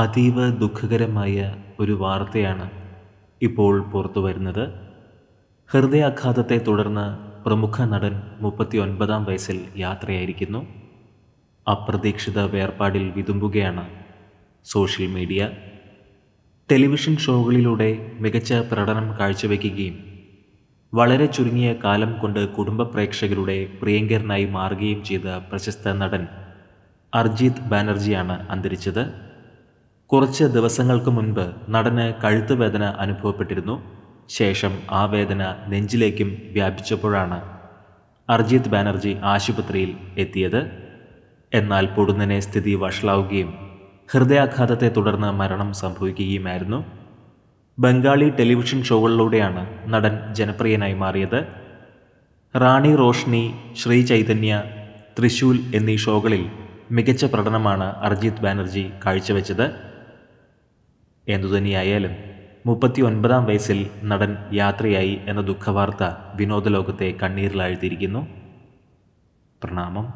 അതീവ ദുഃഖകരമായ ഒരു വാർത്തയാണ് ഇപ്പോൾ പുറത്തു വരുന്നത് ഹൃദയാഘാതത്തെ തുടർന്ന് പ്രമുഖ നടൻ ഒൻപതാം വയസ്സിൽ യാത്രയായിരിക്കുന്നു അപ്രതീക്ഷിത വേർപാടിൽ വിതുമ്പുകയാണ് സോഷ്യൽ മീഡിയ ടെലിവിഷൻ ഷോകളിലൂടെ മികച്ച പ്രകടനം കാഴ്ചവെക്കുകയും വളരെ ചുരുങ്ങിയ കാലം കൊണ്ട് കുടുംബ പ്രേക്ഷകരുടെ പ്രിയങ്കരനായി മാറുകയും ചെയ്ത പ്രശസ്ത നടൻ അർജീത് ബാനർജിയാണ് അന്തരിച്ചത് കുറച്ച് ദിവസങ്ങൾക്ക് മുൻപ് നടന് കഴുത്ത് വേദന അനുഭവപ്പെട്ടിരുന്നു ശേഷം ആ വേദന നെഞ്ചിലേക്കും വ്യാപിച്ചപ്പോഴാണ് അർജിത് ബാനർജി ആശുപത്രിയിൽ എത്തിയത് എന്നാൽ പൊടുന്നനെ സ്ഥിതി വഷളാവുകയും ഹൃദയാഘാതത്തെ തുടർന്ന് മരണം സംഭവിക്കുകയുമായിരുന്നു ബംഗാളി ടെലിവിഷൻ ഷോകളിലൂടെയാണ് നടൻ ജനപ്രിയനായി മാറിയത് റാണി റോഷ്നി ശ്രീ ചൈതന്യ തൃശൂൽ എന്നീ ഷോകളിൽ മികച്ച പ്രകടനമാണ് അർജിത് ബാനർജി കാഴ്ചവെച്ചത് എന്തുതന്നെയായാലും മുപ്പത്തി ഒൻപതാം വയസ്സിൽ നടൻ യാത്രയായി എന്ന ദുഃഖവാർത്ത വിനോദലോകത്തെ കണ്ണീരിലാഴ്ത്തിയിരിക്കുന്നു പ്രണാമം